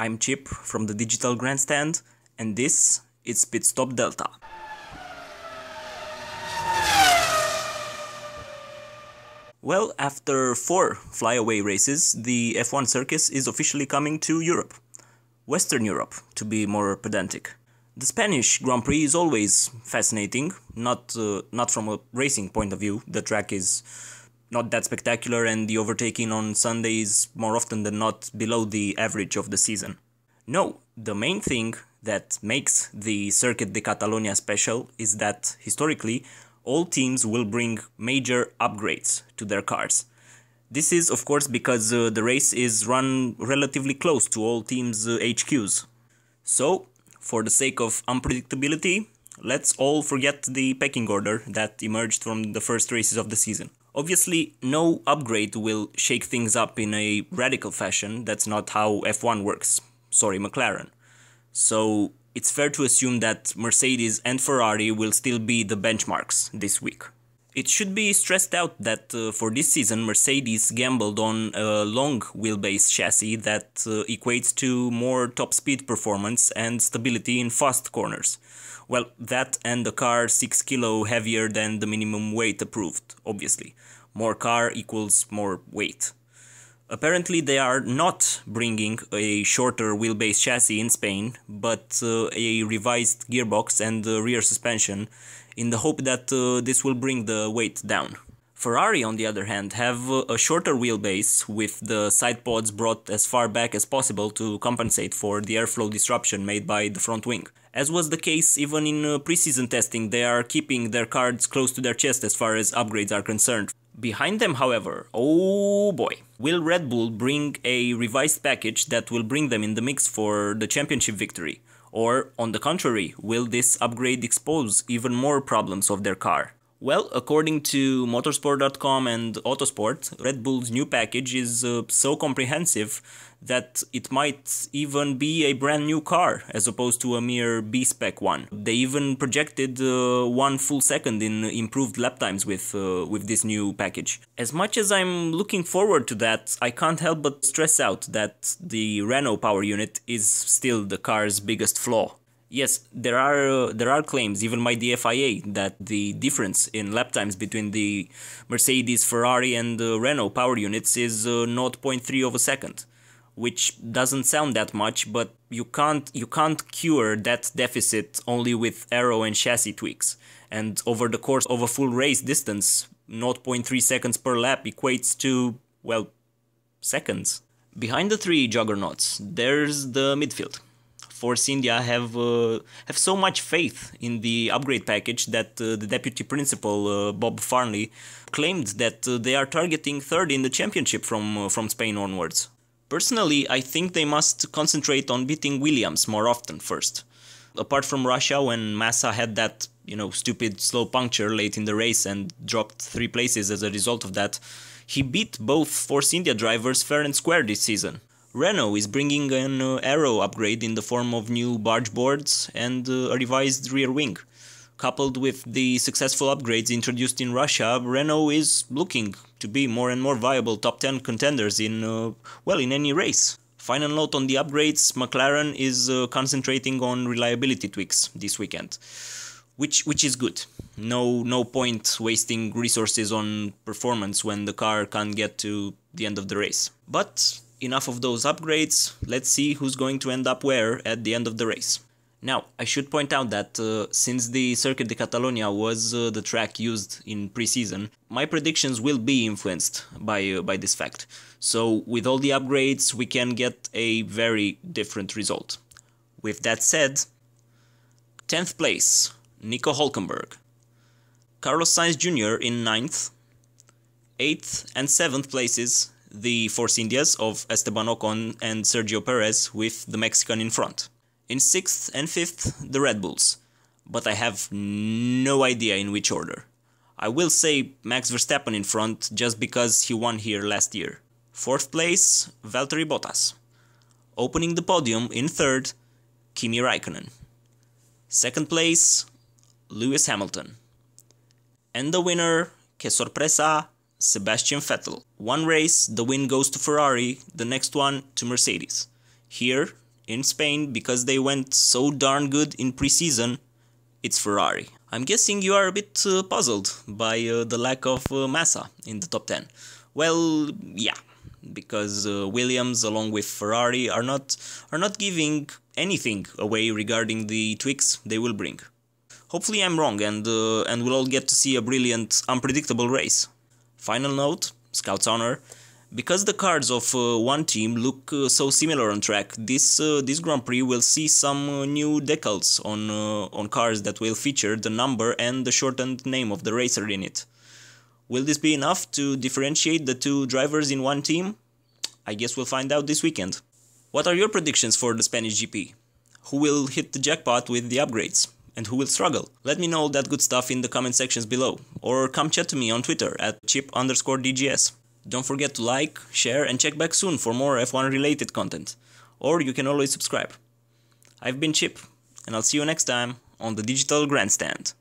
I'm Chip from the Digital Grandstand, and this is Pit Stop Delta. Well, after four flyaway races, the F1 circus is officially coming to Europe. Western Europe, to be more pedantic. The Spanish Grand Prix is always fascinating, not, uh, not from a racing point of view, the track is not that spectacular, and the overtaking on Sunday is more often than not below the average of the season. No, the main thing that makes the Circuit de Catalunya special is that historically, all teams will bring major upgrades to their cars. This is, of course, because uh, the race is run relatively close to all teams' uh, HQs. So, for the sake of unpredictability, let's all forget the pecking order that emerged from the first races of the season. Obviously, no upgrade will shake things up in a radical fashion, that's not how F1 works. Sorry, McLaren. So, it's fair to assume that Mercedes and Ferrari will still be the benchmarks this week. It should be stressed out that uh, for this season Mercedes gambled on a long wheelbase chassis that uh, equates to more top speed performance and stability in fast corners, well, that and the car 6 kilo heavier than the minimum weight approved, obviously. More car equals more weight. Apparently, they are not bringing a shorter wheelbase chassis in Spain, but uh, a revised gearbox and uh, rear suspension in the hope that uh, this will bring the weight down. Ferrari, on the other hand, have a shorter wheelbase with the side pods brought as far back as possible to compensate for the airflow disruption made by the front wing. As was the case even in uh, preseason testing, they are keeping their cards close to their chest as far as upgrades are concerned. Behind them, however, oh boy, will Red Bull bring a revised package that will bring them in the mix for the championship victory? Or, on the contrary, will this upgrade expose even more problems of their car? Well, according to motorsport.com and Autosport, Red Bull's new package is uh, so comprehensive that it might even be a brand new car as opposed to a mere B spec one. They even projected uh, one full second in improved lap times with uh, with this new package. As much as I'm looking forward to that, I can't help but stress out that the Renault power unit is still the car's biggest flaw yes, there are uh, there are claims even by the FIA that the difference in lap times between the Mercedes, Ferrari, and uh, Renault power units is uh, 0.3 of a second, which doesn't sound that much, but you can't you can't cure that deficit only with aero and chassis tweaks. And over the course of a full race distance, 0.3 seconds per lap equates to well seconds. Behind the three juggernauts, there's the midfield Force India have uh, have so much faith in the upgrade package that uh, the deputy principal uh, Bob Farnley claimed that they are targeting third in the championship from from Spain onwards. Personally, I think they must concentrate on beating Williams more often first. Apart from Russia, when Massa had that you know stupid slow puncture late in the race and dropped three places as a result of that, he beat both Force India drivers fair and square this season. Renault is bringing an uh, aero upgrade in the form of new barge boards and uh, a revised rear wing. Coupled with the successful upgrades introduced in Russia, Renault is looking to be more and more viable top 10 contenders in, uh, well, in any race. Final note on the upgrades, McLaren is uh, concentrating on reliability tweaks this weekend, which which is good. No no point wasting resources on performance when the car can't get to the end of the race. But enough of those upgrades, let's see who's going to end up where at the end of the race. Now, I should point out that uh, since the Circuit de Catalunya was uh, the track used in pre-season, my predictions will be influenced by, uh, by this fact. So with all the upgrades, we can get a very different result. With that said, 10th place, Nico Hulkenberg. Carlos Sainz Jr. in 9th, 8th and 7th places, the Force Indias of Esteban Ocon and Sergio Perez with the Mexican in front. In sixth and fifth, the Red Bulls, but I have no idea in which order. I will say Max Verstappen in front just because he won here last year. Fourth place, Valtteri Bottas. Opening the podium in third, Kimi Raikkonen. Second place, Lewis Hamilton. And the winner, que sorpresa, Sebastian Vettel. One race, the win goes to Ferrari, the next one to Mercedes. Here, in Spain, because they went so darn good in preseason, it's Ferrari. I'm guessing you are a bit uh, puzzled by uh, the lack of uh, Massa in the top 10. Well, yeah, because uh, Williams along with Ferrari are not are not giving anything away regarding the tweaks they will bring. Hopefully I'm wrong and uh, and we'll all get to see a brilliant unpredictable race. Final note, Scout's Honor. Because the cards of uh, one team look uh, so similar on track, this uh, this Grand Prix will see some uh, new decals on uh, on cars that will feature the number and the shortened name of the racer in it. Will this be enough to differentiate the two drivers in one team? I guess we'll find out this weekend. What are your predictions for the Spanish GP? Who will hit the jackpot with the upgrades? and who will struggle? Let me know all that good stuff in the comment sections below, or come chat to me on Twitter at chip underscore DGS. Don't forget to like, share and check back soon for more F1 related content, or you can always subscribe. I've been Chip, and I'll see you next time on the Digital Grandstand.